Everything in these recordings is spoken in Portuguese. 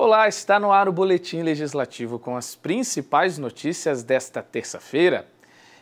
Olá, está no ar o Boletim Legislativo com as principais notícias desta terça-feira.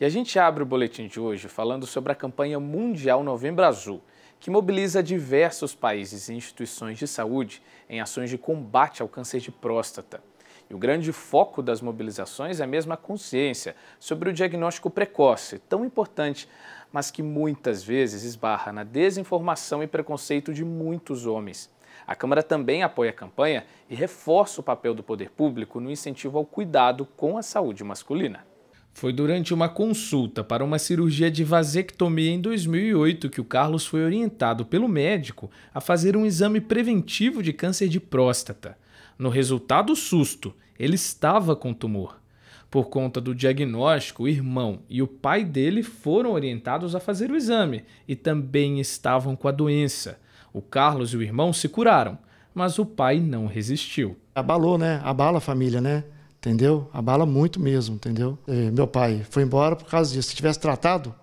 E a gente abre o boletim de hoje falando sobre a campanha mundial Novembro Azul, que mobiliza diversos países e instituições de saúde em ações de combate ao câncer de próstata. E o grande foco das mobilizações é mesmo a consciência sobre o diagnóstico precoce, tão importante, mas que muitas vezes esbarra na desinformação e preconceito de muitos homens. A Câmara também apoia a campanha e reforça o papel do poder público no incentivo ao cuidado com a saúde masculina. Foi durante uma consulta para uma cirurgia de vasectomia em 2008 que o Carlos foi orientado pelo médico a fazer um exame preventivo de câncer de próstata. No resultado, susto, ele estava com tumor. Por conta do diagnóstico, o irmão e o pai dele foram orientados a fazer o exame e também estavam com a doença. O Carlos e o irmão se curaram, mas o pai não resistiu. Abalou, né? Abala a família, né? Entendeu? Abala muito mesmo, entendeu? É, meu pai foi embora por causa disso. Se tivesse tratado,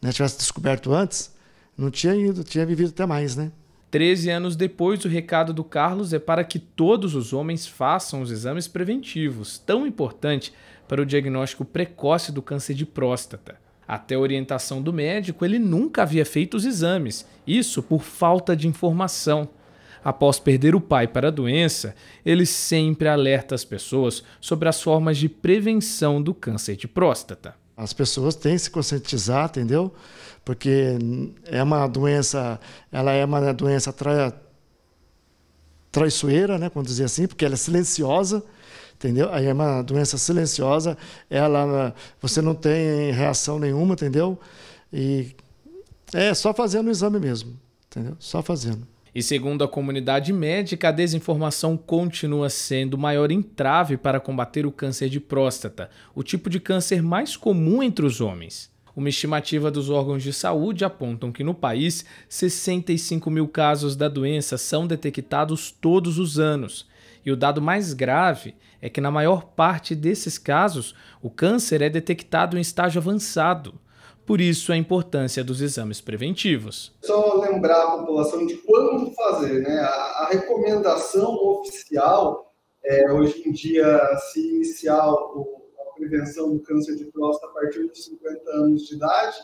né, tivesse descoberto antes, não tinha ido, tinha vivido até mais, né? Treze anos depois, o recado do Carlos é para que todos os homens façam os exames preventivos, tão importante para o diagnóstico precoce do câncer de próstata. Até a orientação do médico, ele nunca havia feito os exames, isso por falta de informação. Após perder o pai para a doença, ele sempre alerta as pessoas sobre as formas de prevenção do câncer de próstata. As pessoas têm que se conscientizar, entendeu? Porque é uma doença, ela é uma doença tra... traiçoeira, né? Vamos dizer assim, porque ela é silenciosa entendeu? Aí é uma doença silenciosa, ela você não tem reação nenhuma, entendeu? E é só fazendo o exame mesmo, entendeu? Só fazendo. E segundo a comunidade médica, a desinformação continua sendo o maior entrave para combater o câncer de próstata, o tipo de câncer mais comum entre os homens. Uma estimativa dos órgãos de saúde apontam que no país, 65 mil casos da doença são detectados todos os anos. E o dado mais grave é que, na maior parte desses casos, o câncer é detectado em estágio avançado. Por isso, a importância dos exames preventivos. Só lembrar a população de quando fazer, né? A recomendação oficial é, hoje em dia, se iniciar a prevenção do câncer de próstata a partir dos 50 anos de idade,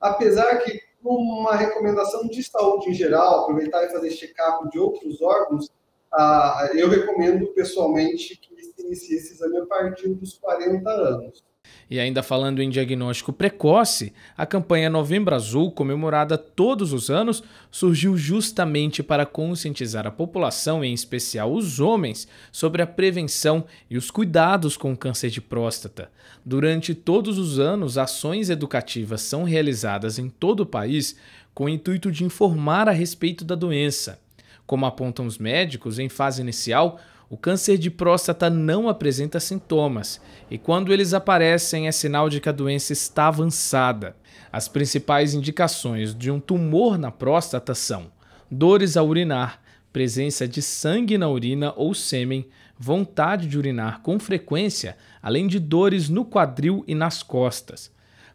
apesar que uma recomendação de saúde em geral, aproveitar e fazer check-up de outros órgãos, ah, eu recomendo pessoalmente que se inicie esse exame a partir dos 40 anos. E ainda falando em diagnóstico precoce, a campanha Novembro Azul, comemorada todos os anos, surgiu justamente para conscientizar a população, em especial os homens, sobre a prevenção e os cuidados com o câncer de próstata. Durante todos os anos, ações educativas são realizadas em todo o país com o intuito de informar a respeito da doença. Como apontam os médicos, em fase inicial, o câncer de próstata não apresenta sintomas, e quando eles aparecem é sinal de que a doença está avançada. As principais indicações de um tumor na próstata são dores ao urinar, presença de sangue na urina ou sêmen, vontade de urinar com frequência, além de dores no quadril e nas costas.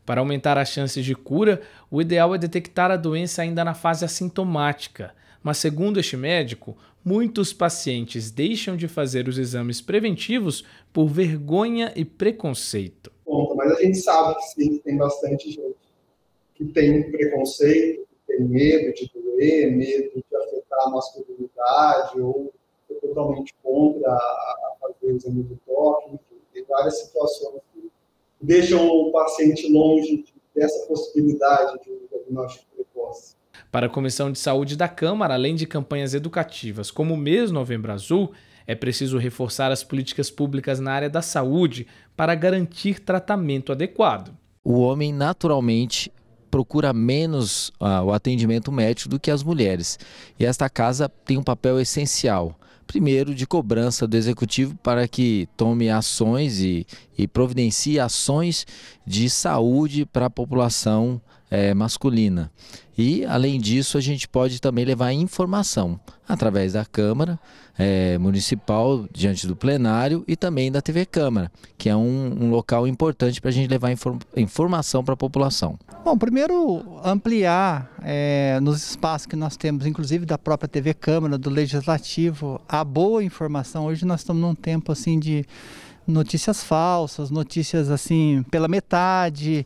Para aumentar as chances de cura, o ideal é detectar a doença ainda na fase assintomática. Mas, segundo este médico, muitos pacientes deixam de fazer os exames preventivos por vergonha e preconceito. Bom, mas a gente sabe que sim, tem bastante gente que tem preconceito, que tem medo de doer, medo de afetar a masculinidade ou é totalmente contra a fazer o exame do toque, enfim, tem várias situações que deixam o paciente longe dessa possibilidade de um diagnóstico precoce. Para a Comissão de Saúde da Câmara, além de campanhas educativas, como o mês Novembro Azul, é preciso reforçar as políticas públicas na área da saúde para garantir tratamento adequado. O homem naturalmente procura menos ah, o atendimento médico do que as mulheres. E esta casa tem um papel essencial. Primeiro, de cobrança do executivo para que tome ações e, e providencia ações de saúde para a população é, masculina. E, além disso, a gente pode também levar informação através da Câmara é, Municipal, diante do plenário, e também da TV Câmara, que é um, um local importante para a gente levar inform informação para a população. Bom, primeiro ampliar é, nos espaços que nós temos, inclusive da própria TV Câmara, do Legislativo, a boa informação. Hoje nós estamos num tempo assim de notícias falsas, notícias assim pela metade,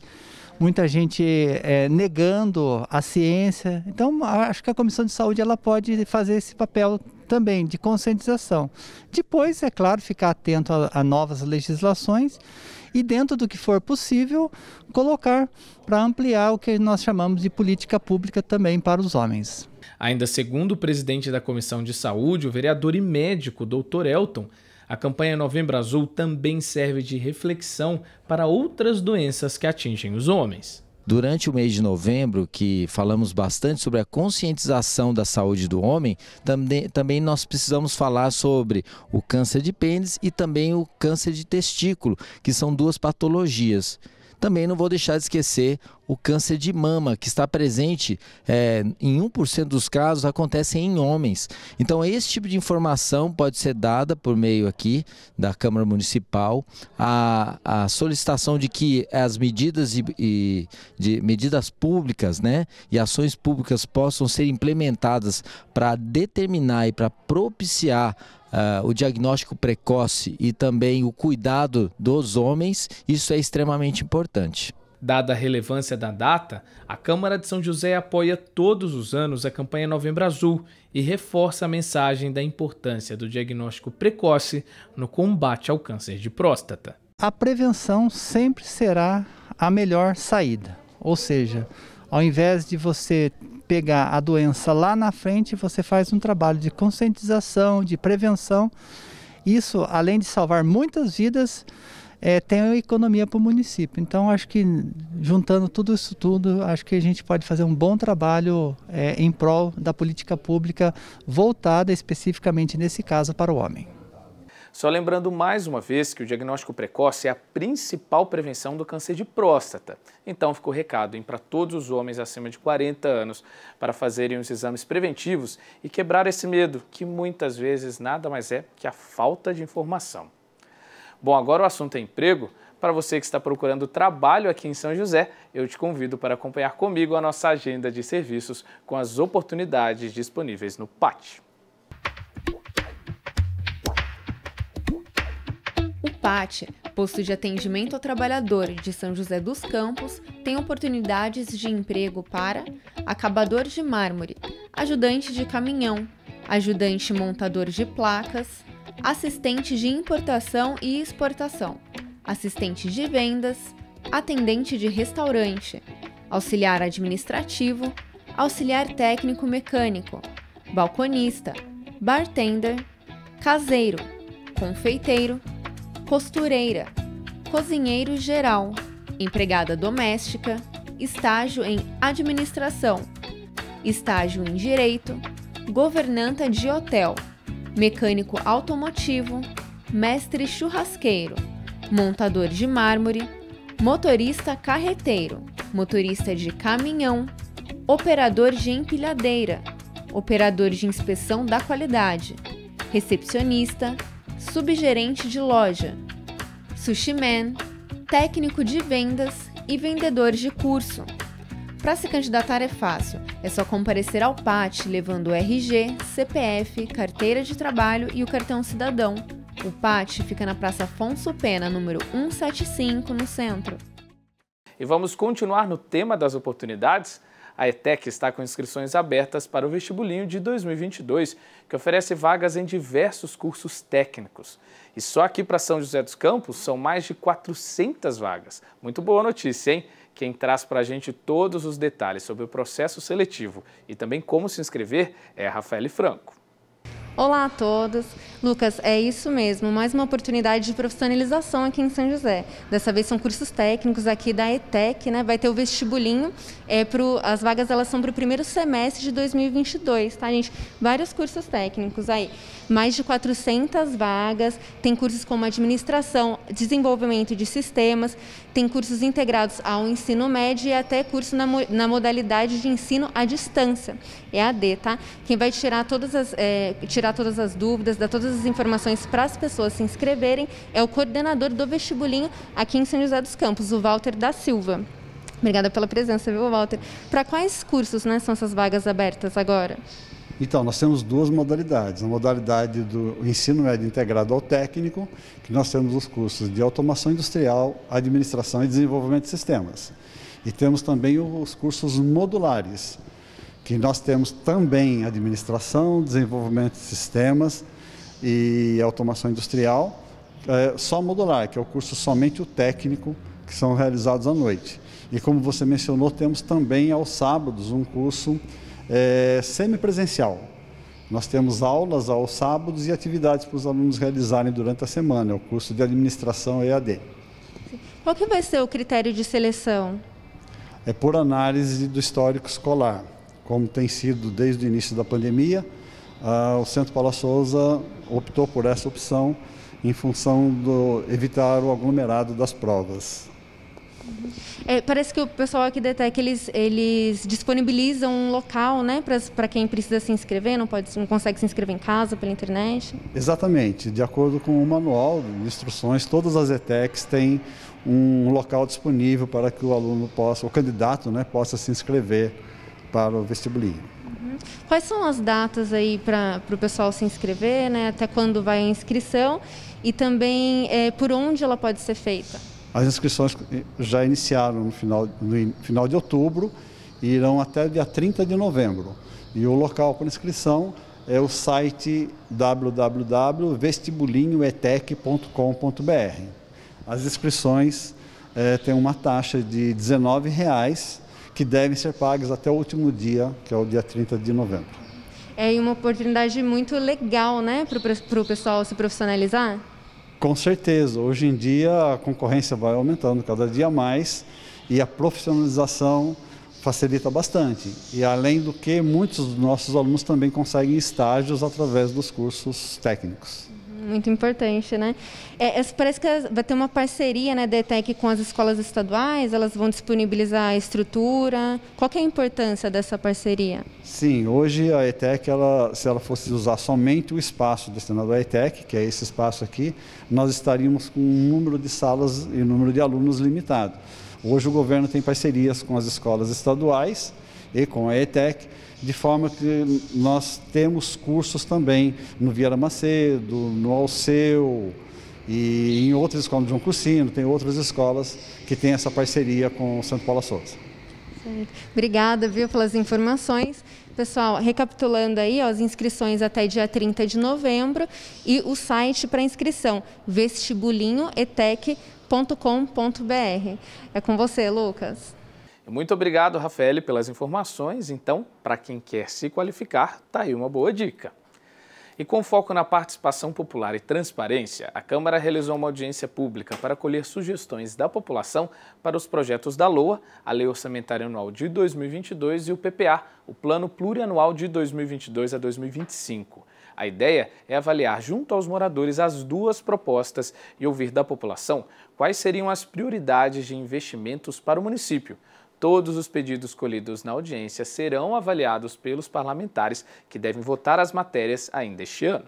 muita gente é, negando a ciência. Então, acho que a Comissão de Saúde ela pode fazer esse papel também de conscientização. Depois, é claro, ficar atento a, a novas legislações e, dentro do que for possível, colocar para ampliar o que nós chamamos de política pública também para os homens. Ainda segundo o presidente da Comissão de Saúde, o vereador e médico Dr. Elton, a campanha Novembro Azul também serve de reflexão para outras doenças que atingem os homens. Durante o mês de novembro, que falamos bastante sobre a conscientização da saúde do homem, também, também nós precisamos falar sobre o câncer de pênis e também o câncer de testículo, que são duas patologias também não vou deixar de esquecer o câncer de mama, que está presente é, em 1% dos casos, acontece em homens. Então, esse tipo de informação pode ser dada por meio aqui da Câmara Municipal, a, a solicitação de que as medidas, de, de, de medidas públicas né, e ações públicas possam ser implementadas para determinar e para propiciar uh, o diagnóstico precoce e também o cuidado dos homens, isso é extremamente importante. Dada a relevância da data, a Câmara de São José apoia todos os anos a campanha Novembro Azul e reforça a mensagem da importância do diagnóstico precoce no combate ao câncer de próstata. A prevenção sempre será a melhor saída, ou seja, ao invés de você pegar a doença lá na frente, você faz um trabalho de conscientização, de prevenção. Isso, além de salvar muitas vidas, é, tem uma economia para o município. Então, acho que juntando tudo isso tudo, acho que a gente pode fazer um bom trabalho é, em prol da política pública voltada especificamente, nesse caso, para o homem. Só lembrando mais uma vez que o diagnóstico precoce é a principal prevenção do câncer de próstata. Então ficou recado para todos os homens acima de 40 anos para fazerem os exames preventivos e quebrar esse medo, que muitas vezes nada mais é que a falta de informação. Bom, agora o assunto é emprego. Para você que está procurando trabalho aqui em São José, eu te convido para acompanhar comigo a nossa agenda de serviços com as oportunidades disponíveis no PAT. PAT, Posto de Atendimento ao Trabalhador de São José dos Campos, tem oportunidades de emprego para acabador de mármore, ajudante de caminhão, ajudante montador de placas, assistente de importação e exportação, assistente de vendas, atendente de restaurante, auxiliar administrativo, auxiliar técnico mecânico, balconista, bartender, caseiro, confeiteiro costureira, cozinheiro geral, empregada doméstica, estágio em administração, estágio em direito, governanta de hotel, mecânico automotivo, mestre churrasqueiro, montador de mármore, motorista carreteiro, motorista de caminhão, operador de empilhadeira, operador de inspeção da qualidade, recepcionista, subgerente de loja, sushi man, técnico de vendas e vendedores de curso. Para se candidatar é fácil, é só comparecer ao PAT levando RG, CPF, carteira de trabalho e o cartão cidadão. O PAT fica na Praça Afonso Pena, número 175, no centro. E vamos continuar no tema das oportunidades. A ETEC está com inscrições abertas para o vestibulinho de 2022, que oferece vagas em diversos cursos técnicos. E só aqui para São José dos Campos são mais de 400 vagas. Muito boa notícia, hein? Quem traz para a gente todos os detalhes sobre o processo seletivo e também como se inscrever é a Rafael Franco. Olá a todos. Lucas, é isso mesmo, mais uma oportunidade de profissionalização aqui em São José. Dessa vez são cursos técnicos aqui da ETEC, né? Vai ter o vestibulinho, é pro, as vagas elas são para o primeiro semestre de 2022, tá gente? Vários cursos técnicos aí mais de 400 vagas, tem cursos como administração, desenvolvimento de sistemas, tem cursos integrados ao ensino médio e até curso na, na modalidade de ensino à distância, EAD, tá? Quem vai tirar todas as, é, tirar todas as dúvidas, dar todas as informações para as pessoas se inscreverem é o coordenador do vestibulinho aqui em São José dos Campos, o Walter da Silva. Obrigada pela presença, viu, Walter? Para quais cursos né, são essas vagas abertas agora? Então, nós temos duas modalidades. A modalidade do ensino médio integrado ao técnico, que nós temos os cursos de automação industrial, administração e desenvolvimento de sistemas. E temos também os cursos modulares, que nós temos também administração, desenvolvimento de sistemas e automação industrial, é, só modular, que é o curso somente o técnico, que são realizados à noite. E como você mencionou, temos também aos sábados um curso é, semipresencial. Nós temos aulas aos sábados e atividades para os alunos realizarem durante a semana. É o curso de administração EAD. Qual que vai ser o critério de seleção? É por análise do histórico escolar, como tem sido desde o início da pandemia. Ah, o Centro Paula Souza optou por essa opção em função do evitar o aglomerado das provas. Uhum. É, parece que o pessoal aqui da ETEC, eles, eles disponibilizam um local, né, para quem precisa se inscrever, não, pode, não consegue se inscrever em casa, pela internet? Exatamente, de acordo com o manual de instruções, todas as ETECs têm um local disponível para que o aluno possa, o candidato, né, possa se inscrever para o vestibulinho. Uhum. Quais são as datas aí para o pessoal se inscrever, né? Até quando vai a inscrição e também é, por onde ela pode ser feita? As inscrições já iniciaram no final, no final de outubro e irão até dia 30 de novembro. E o local para inscrição é o site www.vestibulinhoetec.com.br. As inscrições é, têm uma taxa de R$ 19,00 que devem ser pagas até o último dia, que é o dia 30 de novembro. É uma oportunidade muito legal, né, para o pessoal se profissionalizar? Com certeza, hoje em dia a concorrência vai aumentando cada dia mais e a profissionalização facilita bastante. E além do que, muitos dos nossos alunos também conseguem estágios através dos cursos técnicos muito importante, né? É, é parece que vai ter uma parceria, né, da ETEC com as escolas estaduais, elas vão disponibilizar a estrutura. Qual é a importância dessa parceria? Sim, hoje a ETEC, ela, se ela fosse usar somente o espaço destinado à ETEC, que é esse espaço aqui, nós estaríamos com um número de salas e um número de alunos limitado. Hoje o governo tem parcerias com as escolas estaduais e com a ETEC, de forma que nós temos cursos também no Vieira Macedo, no Alceu e em outras escolas, no João Cursino, tem outras escolas que têm essa parceria com o Santo Paula Souza. Obrigada, viu, pelas informações. Pessoal, recapitulando aí, ó, as inscrições até dia 30 de novembro e o site para inscrição, vestibulinhoetec.com.br. É com você, Lucas. Muito obrigado, Rafael, pelas informações. Então, para quem quer se qualificar, está aí uma boa dica. E com foco na participação popular e transparência, a Câmara realizou uma audiência pública para colher sugestões da população para os projetos da LOA, a Lei Orçamentária Anual de 2022 e o PPA, o Plano Plurianual de 2022 a 2025. A ideia é avaliar junto aos moradores as duas propostas e ouvir da população quais seriam as prioridades de investimentos para o município. Todos os pedidos colhidos na audiência serão avaliados pelos parlamentares, que devem votar as matérias ainda este ano.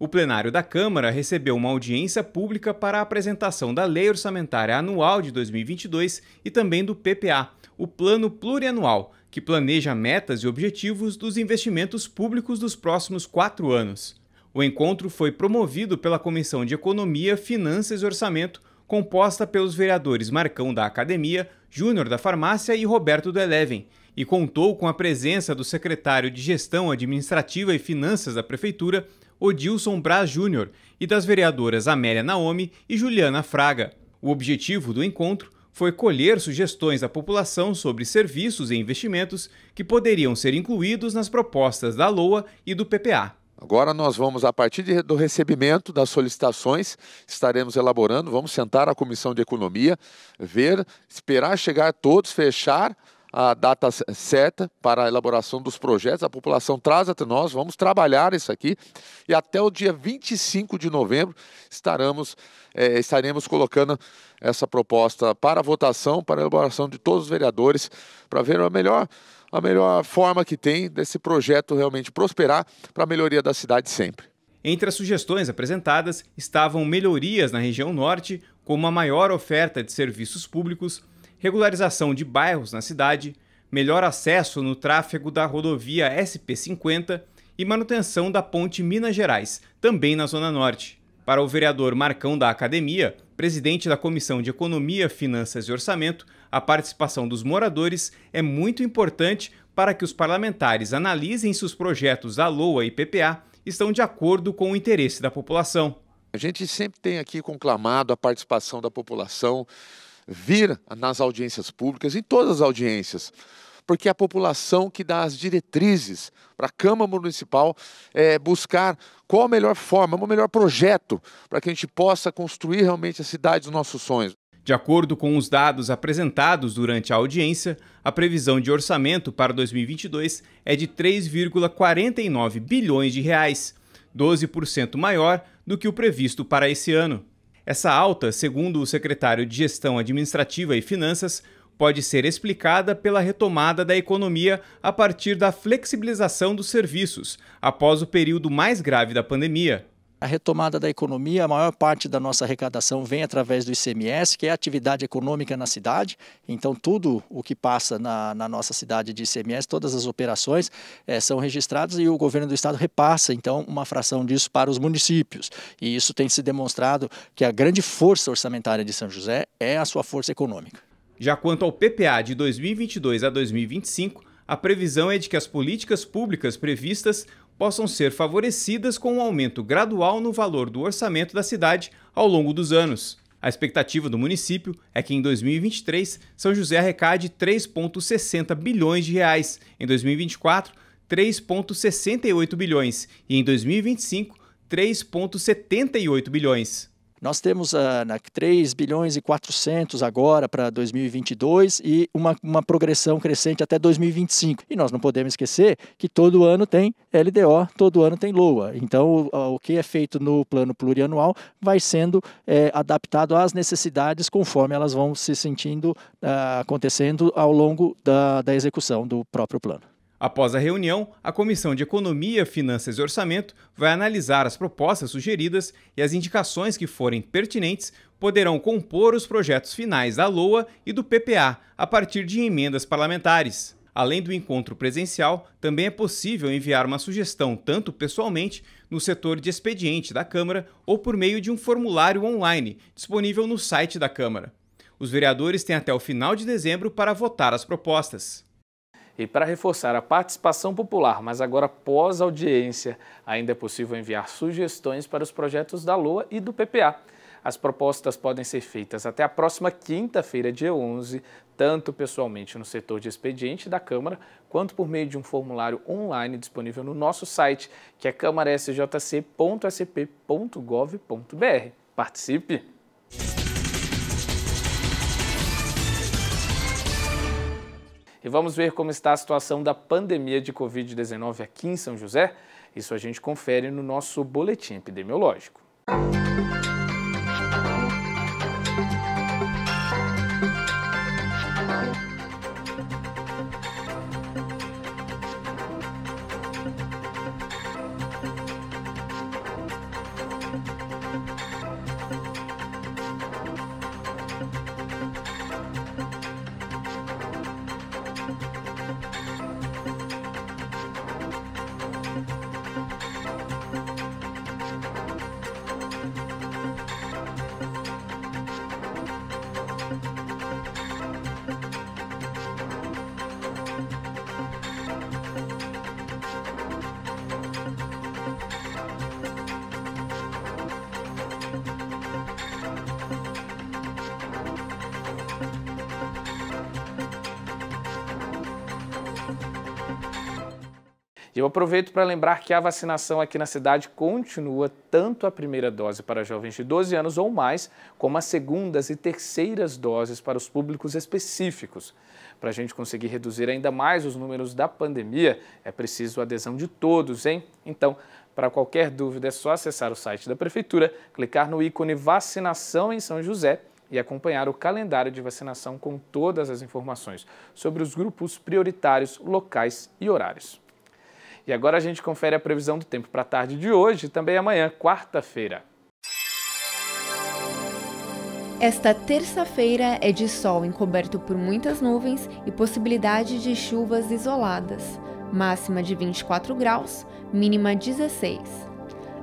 O plenário da Câmara recebeu uma audiência pública para a apresentação da Lei Orçamentária Anual de 2022 e também do PPA, o Plano Plurianual, que planeja metas e objetivos dos investimentos públicos dos próximos quatro anos. O encontro foi promovido pela Comissão de Economia, Finanças e Orçamento, composta pelos vereadores Marcão da Academia, Júnior da Farmácia e Roberto do Eleven, e contou com a presença do secretário de Gestão Administrativa e Finanças da Prefeitura, Odilson Braz Júnior, e das vereadoras Amélia Naomi e Juliana Fraga. O objetivo do encontro foi colher sugestões da população sobre serviços e investimentos que poderiam ser incluídos nas propostas da LOA e do PPA. Agora nós vamos, a partir de, do recebimento das solicitações, estaremos elaborando, vamos sentar a Comissão de Economia, ver, esperar chegar todos, fechar a data certa para a elaboração dos projetos. A população traz até nós, vamos trabalhar isso aqui e até o dia 25 de novembro estaremos, é, estaremos colocando essa proposta para votação, para elaboração de todos os vereadores, para ver a melhor a melhor forma que tem desse projeto realmente prosperar para a melhoria da cidade sempre. Entre as sugestões apresentadas estavam melhorias na região norte, como a maior oferta de serviços públicos, regularização de bairros na cidade, melhor acesso no tráfego da rodovia SP50 e manutenção da ponte Minas Gerais, também na Zona Norte. Para o vereador Marcão da Academia, presidente da Comissão de Economia, Finanças e Orçamento, a participação dos moradores é muito importante para que os parlamentares analisem se os projetos da LOA e PPA estão de acordo com o interesse da população. A gente sempre tem aqui conclamado a participação da população vir nas audiências públicas, em todas as audiências porque é a população que dá as diretrizes para a Câmara Municipal é, buscar qual a melhor forma, o melhor projeto para que a gente possa construir realmente a cidade dos nossos sonhos. De acordo com os dados apresentados durante a audiência, a previsão de orçamento para 2022 é de 3,49 bilhões de reais, 12% maior do que o previsto para esse ano. Essa alta, segundo o secretário de Gestão Administrativa e Finanças, pode ser explicada pela retomada da economia a partir da flexibilização dos serviços, após o período mais grave da pandemia. A retomada da economia, a maior parte da nossa arrecadação vem através do ICMS, que é a atividade econômica na cidade. Então, tudo o que passa na, na nossa cidade de ICMS, todas as operações é, são registradas e o governo do estado repassa, então, uma fração disso para os municípios. E isso tem se demonstrado que a grande força orçamentária de São José é a sua força econômica. Já quanto ao PPA de 2022 a 2025, a previsão é de que as políticas públicas previstas possam ser favorecidas com um aumento gradual no valor do orçamento da cidade ao longo dos anos. A expectativa do município é que em 2023 São José arrecade 3,60 bilhões de reais, em 2024 3,68 bilhões e em 2025 3,78 bilhões. Nós temos a, ah, na 3 bilhões e 400 agora para 2022 e uma, uma progressão crescente até 2025. E nós não podemos esquecer que todo ano tem LDO, todo ano tem LOA. Então, o, o que é feito no plano plurianual vai sendo é, adaptado às necessidades conforme elas vão se sentindo uh, acontecendo ao longo da, da execução do próprio plano. Após a reunião, a Comissão de Economia, Finanças e Orçamento vai analisar as propostas sugeridas e as indicações que forem pertinentes poderão compor os projetos finais da LOA e do PPA a partir de emendas parlamentares. Além do encontro presencial, também é possível enviar uma sugestão tanto pessoalmente no setor de expediente da Câmara ou por meio de um formulário online disponível no site da Câmara. Os vereadores têm até o final de dezembro para votar as propostas. E para reforçar a participação popular, mas agora pós-audiência, ainda é possível enviar sugestões para os projetos da LOA e do PPA. As propostas podem ser feitas até a próxima quinta-feira, dia 11, tanto pessoalmente no setor de expediente da Câmara, quanto por meio de um formulário online disponível no nosso site, que é câmarasjc.sp.gov.br. Participe! E vamos ver como está a situação da pandemia de Covid-19 aqui em São José? Isso a gente confere no nosso boletim epidemiológico. Música E eu aproveito para lembrar que a vacinação aqui na cidade continua tanto a primeira dose para jovens de 12 anos ou mais, como as segundas e terceiras doses para os públicos específicos. Para a gente conseguir reduzir ainda mais os números da pandemia, é preciso a adesão de todos, hein? Então, para qualquer dúvida, é só acessar o site da Prefeitura, clicar no ícone Vacinação em São José e acompanhar o calendário de vacinação com todas as informações sobre os grupos prioritários, locais e horários. E agora a gente confere a previsão do tempo para a tarde de hoje e também amanhã, quarta-feira. Esta terça-feira é de sol encoberto por muitas nuvens e possibilidade de chuvas isoladas, máxima de 24 graus, mínima 16.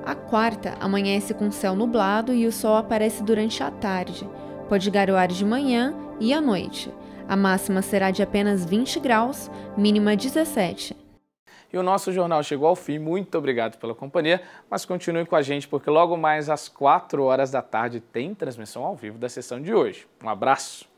A quarta amanhece com céu nublado e o sol aparece durante a tarde, pode garoar de manhã e à noite. A máxima será de apenas 20 graus, mínima 17. E o nosso jornal chegou ao fim. Muito obrigado pela companhia, mas continue com a gente porque logo mais às 4 horas da tarde tem transmissão ao vivo da sessão de hoje. Um abraço.